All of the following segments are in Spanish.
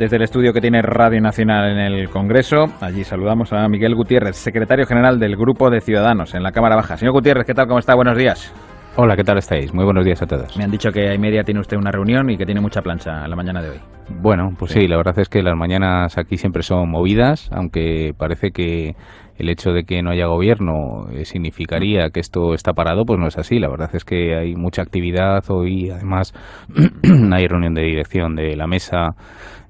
desde el estudio que tiene Radio Nacional en el Congreso. Allí saludamos a Miguel Gutiérrez, secretario general del Grupo de Ciudadanos en la Cámara Baja. Señor Gutiérrez, ¿qué tal? ¿Cómo está? Buenos días. Hola, ¿qué tal estáis? Muy buenos días a todos. Me han dicho que a media tiene usted una reunión y que tiene mucha plancha la mañana de hoy. Bueno, pues sí. la verdad es que las mañanas aquí siempre son movidas, aunque parece que el hecho de que no haya gobierno eh, significaría que esto está parado, pues no es así. La verdad es que hay mucha actividad hoy, además hay reunión de dirección de la mesa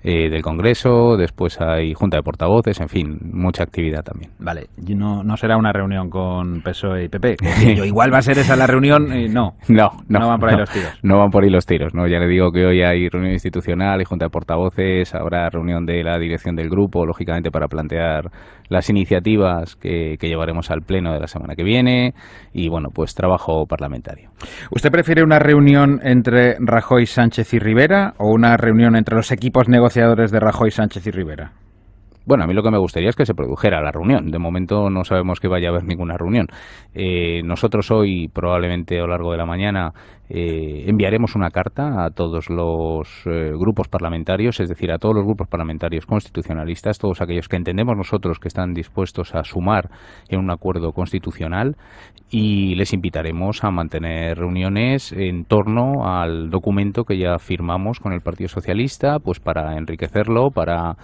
eh, del Congreso, después hay Junta de Portavoces, en fin, mucha actividad también. Vale, y no, será una reunión con PSOE y PP. Yo, igual va a ser esa la reunión, eh, no. No, no. van por ahí los tiros. No van por ahí los tiros, ¿no? Ya le digo que hoy hay reunión institucional y Junta de Portavoces, habrá reunión de la dirección del grupo, lógicamente, para plantear las iniciativas que, que, llevaremos al Pleno de la semana que viene y, bueno, pues trabajo parlamentario. ¿Usted prefiere una reunión entre Rajoy, Sánchez y Rivera o una reunión entre los equipos negociadores de Rajoy, Sánchez y Rivera? Bueno, a mí lo que me gustaría es que se produjera la reunión. De momento no sabemos que vaya a haber ninguna reunión. Eh, nosotros hoy, probablemente a lo largo de la mañana, eh, enviaremos una carta a todos los eh, grupos parlamentarios, es decir, a todos los grupos parlamentarios constitucionalistas, todos aquellos que entendemos nosotros que están dispuestos a sumar en un acuerdo constitucional, y les invitaremos a mantener reuniones en torno al documento que ya firmamos con el Partido Socialista, pues para enriquecerlo, para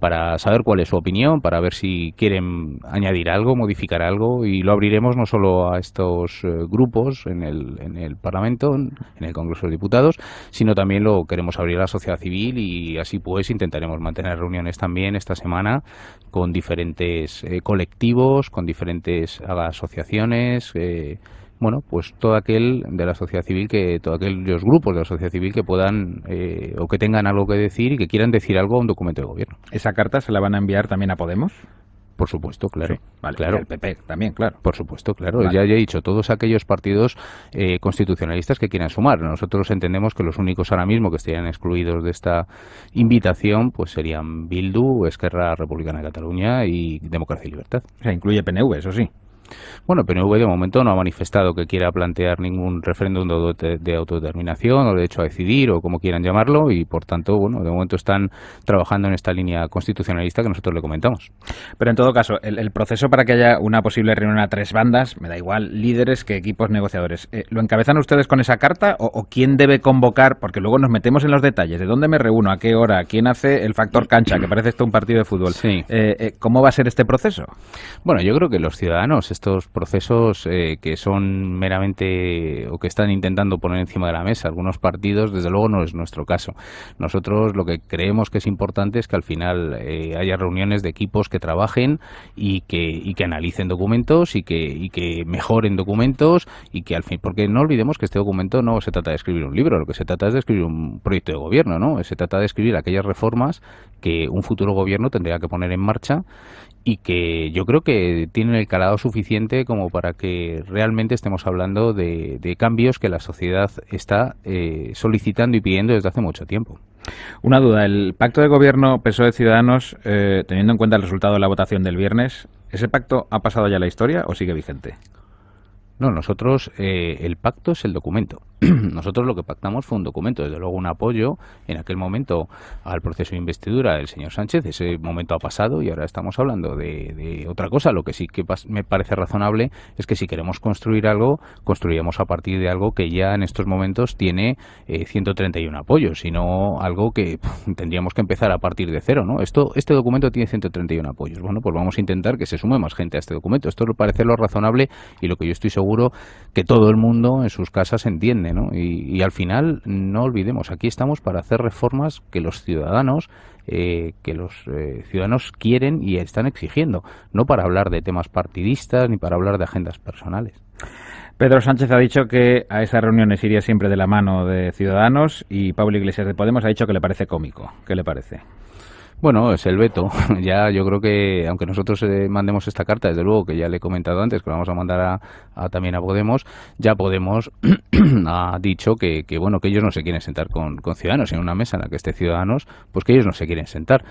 para saber cuál es su opinión, para ver si quieren añadir algo, modificar algo, y lo abriremos no solo a estos eh, grupos en el, en el Parlamento, en el Congreso de Diputados, sino también lo queremos abrir a la sociedad civil y así pues intentaremos mantener reuniones también esta semana con diferentes eh, colectivos, con diferentes eh, asociaciones. Eh, bueno, pues todo aquel de la sociedad civil que, todos aquellos grupos de la sociedad civil que puedan eh, o que tengan algo que decir y que quieran decir algo a un documento de gobierno. ¿Esa carta se la van a enviar también a Podemos? Por supuesto, claro. claro. Y al PP también, claro. Por supuesto, claro. Ya, he dicho, todos aquellos partidos eh, constitucionalistas que quieran sumar. Nosotros entendemos que los únicos ahora mismo que estarían excluidos de esta invitación pues serían Bildu, Esquerra Republicana de Cataluña y Democracia y Libertad. O sea, incluye PNV, eso sí. Bueno, PNV de momento no ha manifestado que quiera plantear ningún referéndum de, autodeterminación o derecho a decidir o como quieran llamarlo y por tanto, bueno, de momento están trabajando en esta línea constitucionalista que nosotros le comentamos. Pero en todo caso, el, proceso para que haya una posible reunión a tres bandas, me da igual, líderes que equipos negociadores, eh, ¿lo encabezan ustedes con esa carta o, quién debe convocar? Porque luego nos metemos en los detalles, ¿de dónde me reúno? ¿A qué hora? ¿Quién hace el factor cancha? Que parece esto un partido de fútbol. Sí. Eh, eh, ¿Cómo va a ser este proceso? Bueno, yo creo que los ciudadanos estos procesos eh, que son meramente o que están intentando poner encima de la mesa algunos partidos, desde luego no es nuestro caso. Nosotros lo que creemos que es importante es que al final eh, haya reuniones de equipos que trabajen y que, y que analicen documentos y que, y que mejoren documentos y que al fin, porque no olvidemos que este documento no se trata de escribir un libro, lo que se trata es de escribir un proyecto de gobierno, ¿no? Se trata de escribir aquellas reformas que un futuro gobierno tendría que poner en marcha y que yo creo que tienen el calado suficiente como para que realmente estemos hablando de, cambios que la sociedad está eh, solicitando y pidiendo desde hace mucho tiempo. Una duda, el pacto de gobierno PSOE Ciudadanos, eh, teniendo en cuenta el resultado de la votación del viernes, ¿ese pacto ha pasado ya la historia o sigue vigente? No, nosotros eh, el pacto es el documento. Nosotros lo que pactamos fue un documento, desde luego un apoyo en aquel momento al proceso de investidura del señor Sánchez. Ese momento ha pasado y ahora estamos hablando de, otra cosa. Lo que sí que me parece razonable es que si queremos construir algo, construyamos a partir de algo que ya en estos momentos tiene 131 eh, apoyos, sino algo que tendríamos que empezar a partir de cero. ¿no? Esto, este documento tiene 131 apoyos. Bueno, pues vamos a intentar que se sume más gente a este documento. Esto parece lo razonable y lo que yo estoy seguro que todo el mundo en sus casas entiende. Y, al final, no olvidemos, aquí estamos para hacer reformas que los ciudadanos, eh, que los eh, ciudadanos quieren y están exigiendo, no para hablar de temas partidistas ni para hablar de agendas personales. Pedro Sánchez ha dicho que a esas reuniones iría siempre de la mano de Ciudadanos y Pablo Iglesias de Podemos ha dicho que le parece cómico. ¿Qué le parece? Bueno, es el veto. Ya yo creo que, aunque nosotros eh, mandemos esta carta, desde luego que ya le he comentado antes, que la vamos a mandar a, también a Podemos, ya Podemos ha dicho que, bueno, que ellos no se quieren sentar con, Ciudadanos en una mesa en la que esté Ciudadanos, pues que ellos no se quieren sentar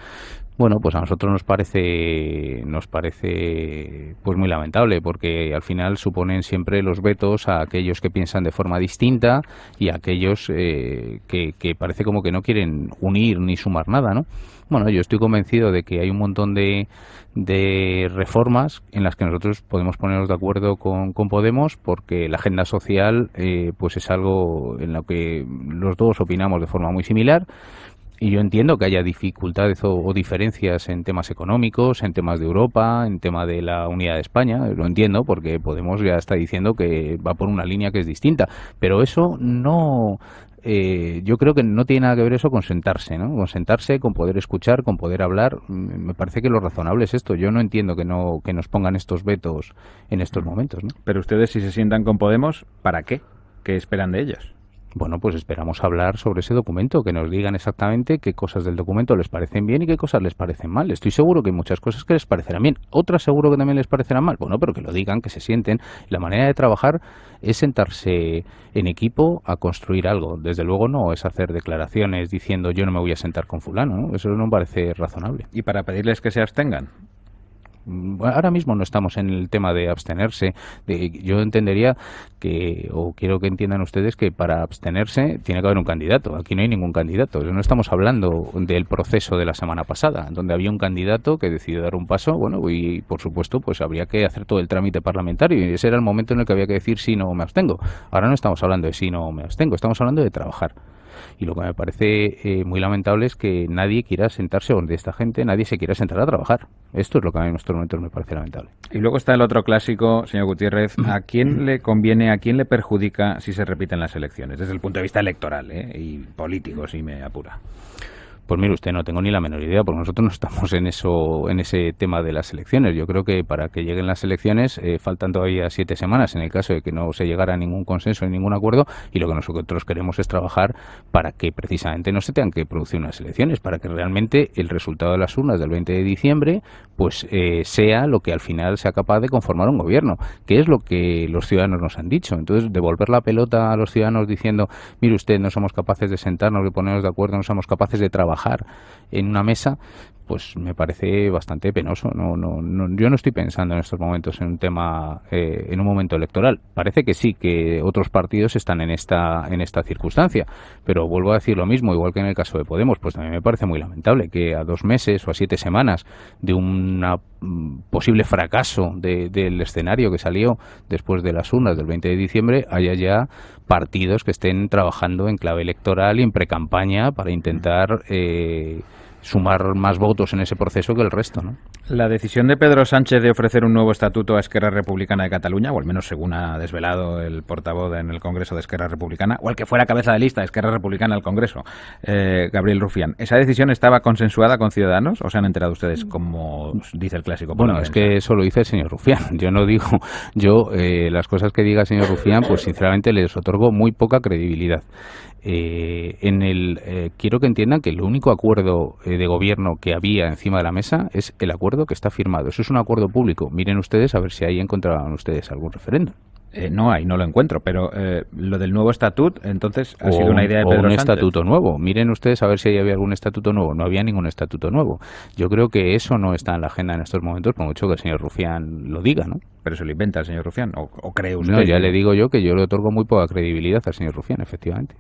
bueno, pues a nosotros nos parece, nos parece, pues muy lamentable, porque al final suponen siempre los vetos a aquellos que piensan de forma distinta y a aquellos eh, que, que parece como que no quieren unir ni sumar nada, ¿no? Bueno, yo estoy convencido de que hay un montón de, reformas en las que nosotros podemos ponernos de acuerdo con, Podemos porque la agenda social eh, pues es algo en lo que los dos opinamos de forma muy similar y yo entiendo que haya dificultades o, o, diferencias en temas económicos, en temas de Europa, en tema de la unidad de España. Lo entiendo porque Podemos ya está diciendo que va por una línea que es distinta. Pero eso no, eh, yo creo que no tiene nada que ver eso con sentarse, ¿no? Con sentarse, con poder escuchar, con poder hablar. Mm, me parece que lo razonable es esto. Yo no entiendo que no que nos pongan estos vetos en estos momentos, ¿no? Pero ustedes si se sientan con Podemos, ¿para qué? ¿Qué esperan de ellos? bueno, pues esperamos hablar sobre ese documento, que nos digan exactamente qué cosas del documento les parecen bien y qué cosas les parecen mal. Estoy seguro que hay muchas cosas que les parecerán bien, otras seguro que también les parecerán mal. Bueno, pero que lo digan, que se sienten. La manera de trabajar es sentarse en equipo a construir algo. Desde luego no es hacer declaraciones diciendo yo no me voy a sentar con fulano, Eso no parece razonable. ¿Y para pedirles que se abstengan? Mm, ahora mismo no estamos en el tema de abstenerse. De, yo entendería que, o quiero que entiendan ustedes, que para abstenerse tiene que haber un candidato. Aquí no hay ningún candidato. No estamos hablando del proceso de la semana pasada, donde había un candidato que decidió dar un paso, bueno, y por supuesto, pues habría que hacer todo el trámite parlamentario. Y ese era el momento en el que había que decir sí, no me abstengo. Ahora no estamos hablando de sí, no me abstengo, estamos hablando de trabajar. Y lo que me parece eh, muy lamentable es que nadie quiera sentarse donde esta gente, nadie se quiera sentar a trabajar. Esto es lo que a mí en estos momentos me parece lamentable. Y luego está el otro clásico, señor Gutiérrez, ¿a quién le conviene, a quién le perjudica si se repiten las elecciones? Desde el punto de vista electoral ¿eh? y político, si me apura. Pues mire usted, no tengo ni la menor idea, porque nosotros no estamos en eso, en ese tema de las elecciones. Yo creo que para que lleguen las elecciones eh, faltan todavía siete semanas en el caso de que no se llegara a ningún consenso, ni ningún acuerdo, y lo que nosotros queremos es trabajar para que precisamente no se tengan que producir unas elecciones, para que realmente el resultado de las urnas del 20 de diciembre, pues eh, sea lo que al final sea capaz de conformar un gobierno, que es lo que los ciudadanos nos han dicho. Entonces, devolver la pelota a los ciudadanos diciendo, mire usted, no somos capaces de sentarnos, de ponernos de acuerdo, no somos capaces de trabajar en una mesa, pues me parece bastante penoso. No, no, yo no estoy pensando en estos momentos en un tema, eh, en un momento electoral. Parece que sí, que otros partidos están en esta, en esta circunstancia, pero vuelvo a decir lo mismo, igual que en el caso de Podemos, pues también me parece muy lamentable que a dos meses o a siete semanas de un mm, posible fracaso del escenario que salió después de las urnas del 20 de diciembre, haya ya partidos que estén trabajando en clave electoral y en precampaña para intentar eh, sumar más votos en ese proceso que el resto. ¿no? La decisión de Pedro Sánchez de ofrecer un nuevo estatuto a Esquerra Republicana de Cataluña, o al menos según ha desvelado el portavoz en el Congreso de Esquerra Republicana, o el que fuera cabeza de lista de Esquerra Republicana al Congreso, eh, Gabriel Rufián, ¿esa decisión estaba consensuada con Ciudadanos o se han enterado ustedes, como dice el clásico? Bueno, es que eso lo dice el señor Rufián. Yo no digo, yo eh, las cosas que diga el señor Rufián, pues sinceramente les otorgo muy poca credibilidad. Eh, en el, eh, quiero que entiendan que el único acuerdo eh, de gobierno que había encima de la mesa es el acuerdo que está firmado. Eso es un acuerdo público. Miren ustedes a ver si ahí encontraban ustedes algún referéndum. no hay, no lo encuentro, pero lo del nuevo estatuto, entonces, ha sido una idea de Pedro o un estatuto nuevo. Miren ustedes a ver si ahí había algún estatuto nuevo. No había ningún estatuto nuevo. Yo creo que eso no está en la agenda en estos momentos, por mucho que el señor Rufián lo diga, ¿no? Pero eso lo inventa el señor Rufián, o, cree usted. No, ya le digo yo que yo le otorgo muy poca credibilidad al señor Rufián, efectivamente.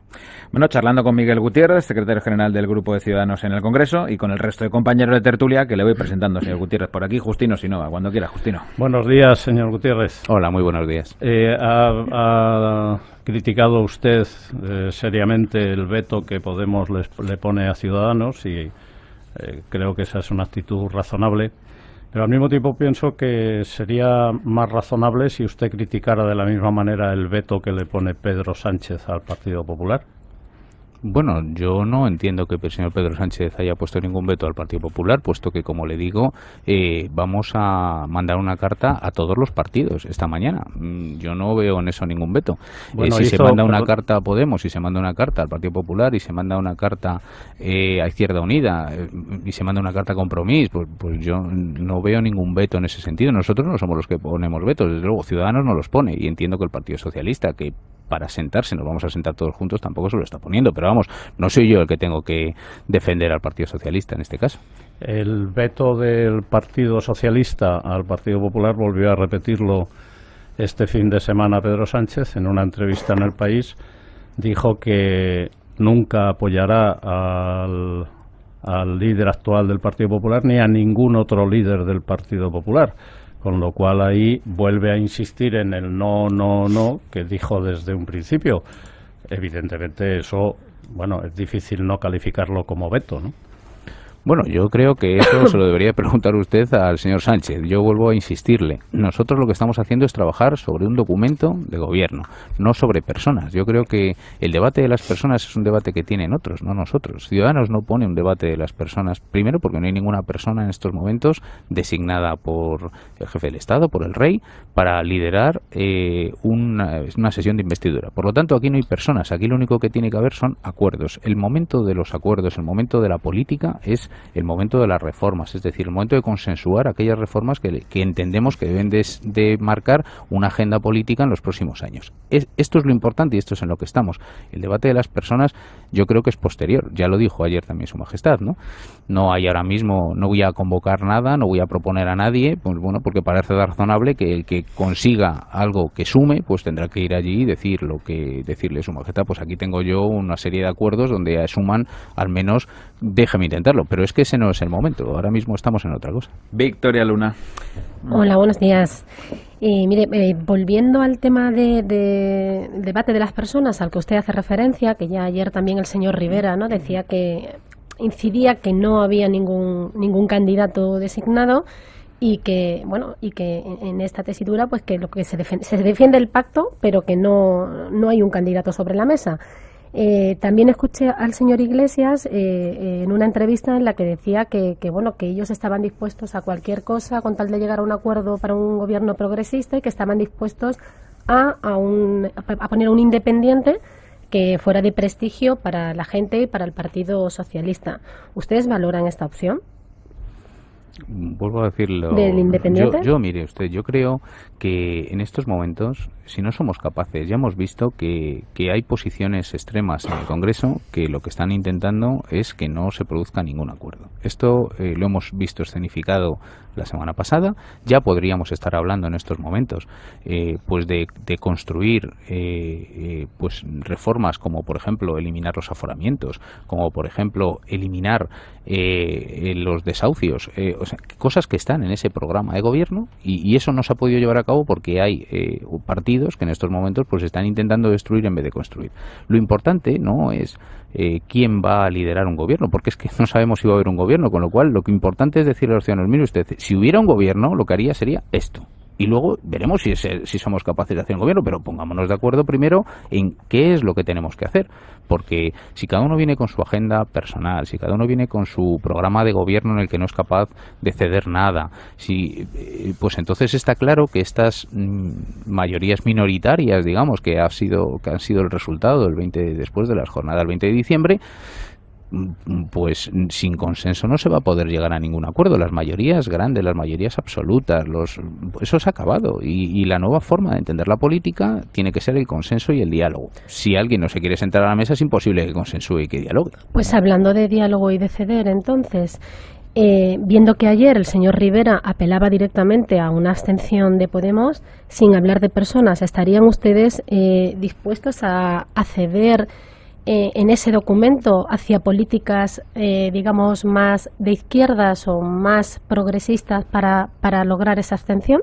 Bueno, charlando con Miguel Gutiérrez, secretario general del Grupo de Ciudadanos en el Congreso, y con el resto de compañeros de tertulia que le voy presentando, señor Gutiérrez, por aquí, Justino Sinova, cuando quiera, Justino. Buenos días, señor Gutiérrez. Hola, muy buenos días. Eh, ha criticado usted eh, seriamente el veto que Podemos le pone a Ciudadanos y eh, creo que esa es una actitud razonable. Pero al mismo tiempo pienso que sería más razonable si usted criticara de la misma manera el veto que le pone Pedro Sánchez al Partido Popular. Bueno, yo no entiendo que el señor Pedro Sánchez haya puesto ningún veto al Partido Popular, puesto que, como le digo, eh, vamos a mandar una carta a todos los partidos esta mañana. Mm, yo no veo en eso ningún veto. Eh, si se manda una carta a Podemos, si se manda una carta al Partido Popular y se manda una carta eh, a Izquierda Unida y se manda una carta a Compromís, pues, pues yo no veo ningún veto en ese sentido. Nosotros no somos los que ponemos vetos, desde luego Ciudadanos no los pone y entiendo que el Partido Socialista, que para sentarse, nos vamos a sentar todos juntos, tampoco se lo está poniendo. Pero vamos, no soy yo el que tengo que defender al Partido Socialista en este caso. El veto del Partido Socialista al Partido Popular volvió a repetirlo este fin de semana Pedro Sánchez en una entrevista en el país. Dijo que nunca apoyará al, al líder actual del Partido Popular ni a ningún otro líder del Partido Popular. Con lo cual ahí vuelve a insistir en el no, no, no que dijo desde un principio. Evidentemente eso, bueno, es difícil no calificarlo como veto, ¿no? Bueno, yo creo que eso se lo debería preguntar usted al señor Sánchez. Yo vuelvo a insistirle. Nosotros lo que estamos haciendo es trabajar sobre un documento de gobierno, no sobre personas. Yo creo que el debate de las personas es un debate que tienen otros, no nosotros. Ciudadanos no pone un debate de las personas, primero porque no hay ninguna persona en estos momentos designada por el jefe del Estado, por el rey, para liderar eh, una, eh, una sesión de investidura. Por lo tanto, aquí no hay personas. Aquí lo único que tiene que haber son acuerdos. El momento de los acuerdos, el momento de la política es el momento de las reformas, es decir, el momento de consensuar aquellas reformas que, entendemos que deben de, marcar una agenda política en los próximos años. esto es lo importante y esto es en lo que estamos. El debate de las personas yo creo que es posterior. Ya lo dijo ayer también Su Majestad, ¿no? No hay ahora mismo, no voy a convocar nada, no voy a proponer a nadie, pues bueno, porque parece razonable que el que consiga algo que sume, pues tendrá que ir allí y decir lo que decirle Su Majestad. Pues aquí tengo yo una serie de acuerdos donde suman, al menos déjeme intentarlo. Pero es que ese no es el momento. Ahora mismo estamos en otra cosa. Victoria Luna. Hola, buenos días mire, eh, volviendo al tema de, de debate de las personas al que usted hace referencia, que ya ayer también el señor Rivera no decía que incidía que no había ningún, ningún candidato designado y que bueno y que en esta tesitura pues que lo que se defiende, se defiende el pacto pero que no, no hay un candidato sobre la mesa eh, también escuché al señor Iglesias eh, eh, en una entrevista en la que decía que, que, bueno que ellos estaban dispuestos a cualquier cosa con tal de llegar a un acuerdo para un gobierno progresista y que estaban dispuestos a, a, a poner un independiente que fuera de prestigio para la gente y para el Partido Socialista. ¿Ustedes valoran esta opción? vuelvo a decirlo. Yo, mire usted, yo creo que en estos momentos, si no somos capaces, ya hemos visto que, que hay posiciones extremas en el Congreso que lo que están intentando es que no se produzca ningún acuerdo. Esto eh, lo hemos visto escenificado la semana pasada, ya podríamos estar hablando en estos momentos eh, pues de, construir eh, eh, pues reformas como por ejemplo eliminar los aforamientos, como por ejemplo eliminar los desahucios, cosas que están en ese programa de gobierno y, eso no se ha podido llevar a cabo porque hay partidos que en estos momentos pues están intentando destruir en vez de construir. Lo importante no es quién va a liderar un gobierno, porque es que no sabemos si va a haber un gobierno, con lo cual lo que importante es decirle a los ciudadanos, mire usted, si hubiera un gobierno, lo que haría sería esto. Y luego veremos si, somos capaces de hacer un gobierno, pero pongámonos de acuerdo primero en qué es lo que tenemos que hacer. Porque si cada uno viene con su agenda personal, si cada uno viene con su programa de gobierno en el que no es capaz de ceder nada, si, eh, pues entonces está claro que estas mm, mayorías minoritarias, digamos, que, ha sido, que han sido el resultado del 20, después de las jornadas del 20 de diciembre, Mm, mm, pues mm, sin consenso no se va a poder llegar a ningún acuerdo. Las mayorías grandes, las mayorías absolutas, los, eso se ha acabado. Y, la nueva forma de entender la política tiene que ser el consenso y el diálogo. Si alguien no se quiere sentar a la mesa, es imposible que consensúe y que dialogue. Pues hablando de diálogo y de ceder, entonces, eh, viendo que ayer el señor Rivera apelaba directamente a una abstención de Podemos, sin hablar de personas, ¿estarían ustedes eh, dispuestos a, a ceder? Eh, en ese documento hacia políticas, eh, digamos, más de izquierdas o más progresistas para, para lograr esa abstención?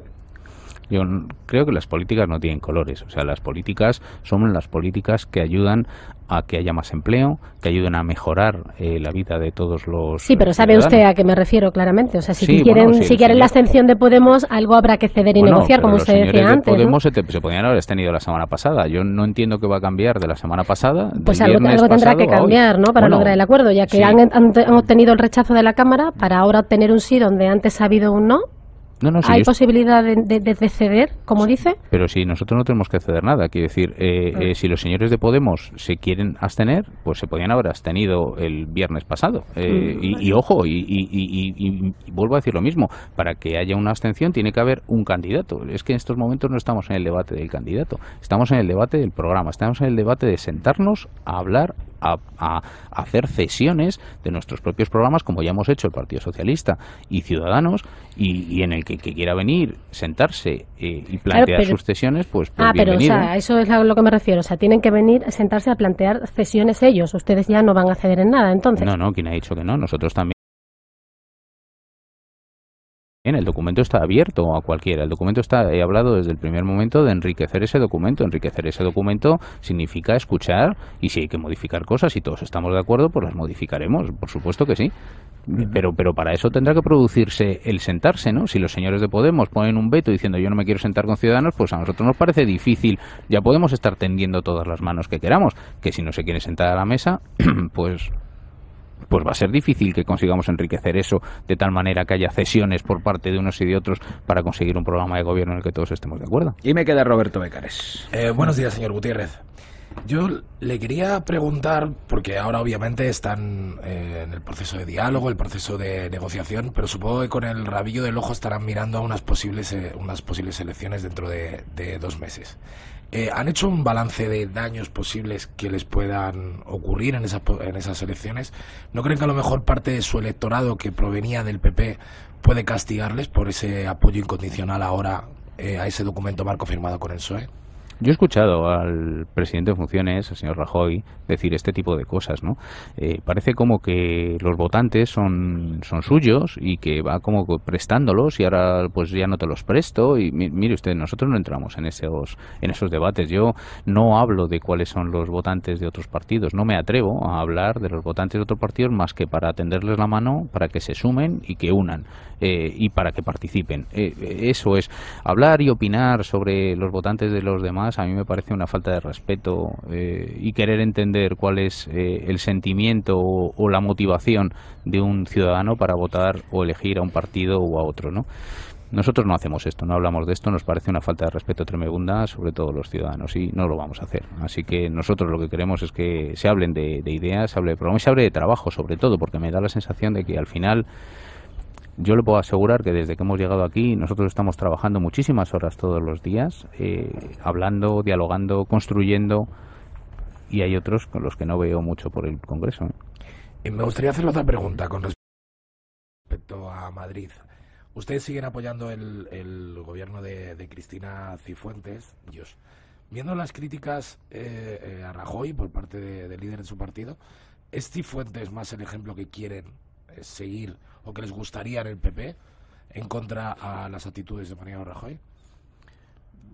Yo creo que las políticas no tienen colores, o sea, las políticas son las políticas que ayudan a que haya más empleo, que ayuden a mejorar eh, la vida de todos los. Sí, pero sabe usted a qué me refiero claramente. O sea, si quieren, si quieren la abstención de Podemos, algo habrá que ceder y negociar, como usted decía antes. Podemos se, te, se, haber tenido la semana pasada. Yo no entiendo qué va a cambiar de la semana pasada. Pues algo, tendrá que cambiar, ¿no? Para lograr el acuerdo, ya que han, han, obtenido el rechazo de la Cámara para ahora obtener un sí donde antes ha habido un no. No, ¿Hay posibilidad de, ceder, como dice? Pero si nosotros no tenemos que ceder nada, quiero decir, eh, ah. eh, si los señores de Podemos se quieren abstener, pues se podían haber abstenido el viernes pasado. Eh, mm. y, ojo, y, y, vuelvo a decir lo mismo, para que haya una abstención tiene que haber un candidato. Es que en estos momentos no estamos en el debate del candidato, estamos en el debate del programa, estamos en el debate de sentarnos a hablar a, hacer cesiones de nuestros propios programas, como ya hemos hecho el Partido Socialista y Ciudadanos, y, en el que, quiera venir, sentarse eh, y plantear sus cesiones, pues, pues Ah, pero o eso es a lo que me refiero. O sea, tienen que venir, sentarse a plantear cesiones ellos. Ustedes ya no van a ceder en nada, entonces. No, no, quien ha dicho que no. Nosotros también el documento está abierto a cualquiera. El documento está, he hablado desde el primer momento de enriquecer ese documento. Enriquecer ese documento significa escuchar y si hay que modificar cosas y si todos estamos de acuerdo, pues las modificaremos, por supuesto que sí. Pero, pero para eso tendrá que producirse el sentarse, ¿no? Si los señores de Podemos ponen un veto diciendo yo no me quiero sentar con Ciudadanos, pues a nosotros nos parece difícil. Ya podemos estar tendiendo todas las manos que queramos, que si no se quiere sentar a la mesa, pues pues va a ser difícil que consigamos enriquecer eso de tal manera que haya cesiones por parte de unos y de otros para conseguir un programa de gobierno en el que todos estemos de acuerdo. Y me queda Roberto Becares. Eh, buenos días, señor Gutiérrez. Yo le quería preguntar, porque ahora obviamente están eh, en el proceso de diálogo, el proceso de negociación, pero supongo que con el rabillo del ojo estarán mirando a unas posibles, eh, unas posibles elecciones dentro de dos meses. Eh, ¿Han hecho un balance de daños posibles que les puedan ocurrir en esas, en esas elecciones? ¿No creen que a lo mejor parte de su electorado que provenía del PP puede castigarles por ese apoyo incondicional ahora eh, a ese documento marco firmado con el PSOE? Yo he escuchado al presidente de funciones, al señor Rajoy, decir este tipo de cosas, ¿no? Eh, parece como que los votantes son, son suyos y que va como prestándolos y ahora pues ya no te los presto. Y mire usted, nosotros no entramos en esos, en esos debates. Yo no hablo de cuáles son los votantes de otros partidos. No me atrevo a hablar de los votantes de otros partidos más que para tenderles la mano, para que se sumen y que unan eh, y para que participen. Eh, eso es. Hablar y opinar sobre los votantes de los demás a mí me parece una falta de respeto eh, y querer entender cuál es eh, el sentimiento o, la motivación de un ciudadano para votar o elegir a un partido o a otro, ¿no? Nosotros no hacemos esto, no hablamos de esto, nos parece una falta de respeto tremenda, sobre todo los ciudadanos, y no lo vamos a hacer. Así que nosotros lo que queremos es que se hablen de, ideas, hable de programas, se hable de trabajo, sobre todo, porque me da la sensación de que al final yo le puedo asegurar que desde que hemos llegado aquí nosotros estamos trabajando muchísimas horas todos los días, eh, hablando, dialogando, construyendo, y hay otros con los que no veo mucho por el Congreso. Y ¿eh? eh, me gustaría hacer otra pregunta con respecto a Madrid. Ustedes siguen apoyando el, gobierno de, Cristina Cifuentes. Dios. Viendo las críticas eh, a Rajoy por parte del líder de su partido, ¿es Cifuentes más el ejemplo que quieren eh, seguir o que les gustaría en el PP en contra a las actitudes de Mariano Rajoy?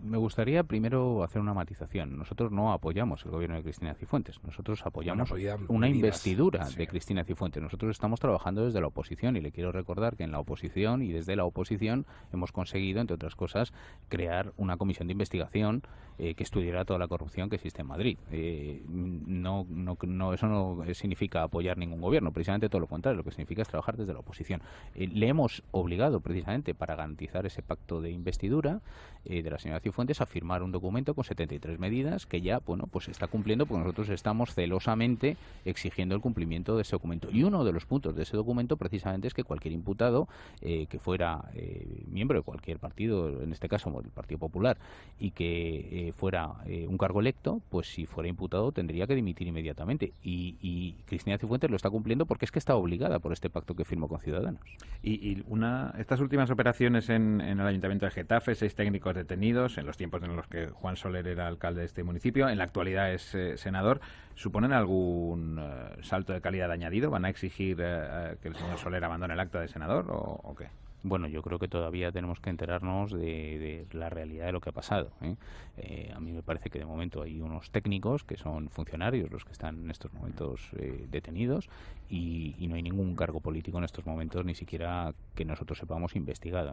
me gustaría primero hacer una matización. Nosotros no apoyamos el gobierno de Cristina Cifuentes. Nosotros apoyamos pues una investidura de Cristina Cifuentes. Nosotros estamos trabajando desde la oposición y le quiero recordar que en la oposición y desde la oposición hemos conseguido, entre otras cosas, crear una comisión de investigación eh, que estudiará toda la corrupción que existe en Madrid. Eh, no, no, eso no significa apoyar ningún gobierno, precisamente todo lo contrario. Lo que significa es trabajar desde la oposición. Eh, le hemos obligado precisamente para garantizar ese pacto de investidura de la señora Cifuentes fuentes a firmar un documento con 73 medidas que ya, bueno, pues está cumpliendo porque nosotros estamos celosamente exigiendo el cumplimiento de ese documento. Y uno de los puntos de ese documento precisamente es que cualquier imputado eh, que fuera eh, miembro de cualquier partido, en este caso el Partido Popular, y que eh, fuera un cargo electo, pues si fuera imputado tendría que dimitir inmediatamente. Y, y, Cristina Cifuentes lo está cumpliendo porque es que está obligada por este pacto que firmó con Ciudadanos. Y, una estas últimas operaciones en, en el Ayuntamiento de Getafe, seis técnicos detenidos, en los tiempos en los que Juan Soler era alcalde de este municipio, en la actualidad es eh, senador, ¿suponen algún eh, salto de calidad añadido? ¿Van a exigir eh, que el señor Soler abandone el acta de senador o qué? bueno, yo creo que todavía tenemos que enterarnos de, la realidad de lo que ha pasado. ¿eh? Eh, a mí me parece que de momento hay unos técnicos que son funcionarios los que están en estos momentos eh, detenidos y, no hay ningún cargo político en estos momentos, ni siquiera que nosotros sepamos investigado.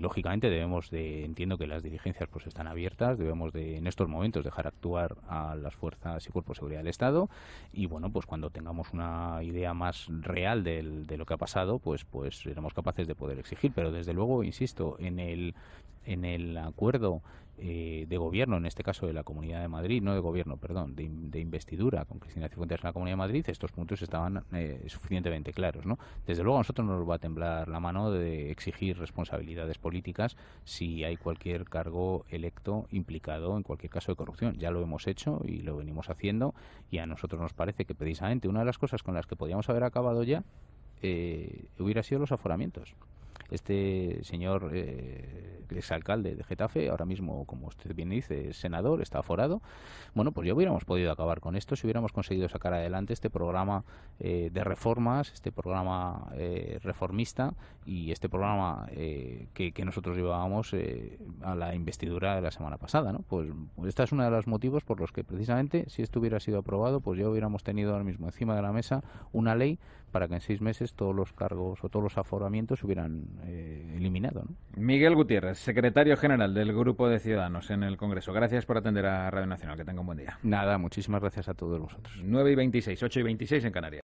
lógicamente debemos de, entiendo que las diligencias pues están abiertas, debemos de en estos momentos dejar actuar a las fuerzas y cuerpos de seguridad del Estado y bueno, pues cuando tengamos una idea más real de lo que ha pasado, pues, pues seremos capaces de poder exigir, pero desde luego, insisto, en el, en el acuerdo eh, de gobierno, en este caso de la Comunidad de Madrid, no de gobierno, perdón, de, investidura con Cristina Cifuentes en la Comunidad de Madrid, estos puntos estaban eh, suficientemente claros. ¿no? Desde luego a nosotros nos va a temblar la mano de exigir responsabilidades políticas si hay cualquier cargo electo implicado en cualquier caso de corrupción. Ya lo hemos hecho y lo venimos haciendo y a nosotros nos parece que precisamente una de las cosas con las que podíamos haber acabado ya eh, hubiera sido los aforamientos. Este señor eh, exalcalde de Getafe, ahora mismo, como usted bien dice, es senador, está aforado. Bueno, pues ya hubiéramos podido acabar con esto si hubiéramos conseguido sacar adelante este programa eh, de reformas, este programa eh, reformista y este programa eh, que, nosotros llevábamos a la investidura de la semana pasada. ¿no? Pues, pues esta es uno de los motivos por los que precisamente si esto hubiera sido aprobado, pues ya hubiéramos tenido ahora mismo encima de la mesa una ley para que en seis meses todos los cargos o todos los aforamientos se hubieran eh, eliminado. Miguel Gutiérrez, secretario general del Grupo de Ciudadanos en el Congreso. Gracias por atender a Radio Nacional. Que tenga un buen día. Nada, muchísimas gracias a todos vosotros. 9 y 26, 8 y 26 en Canarias.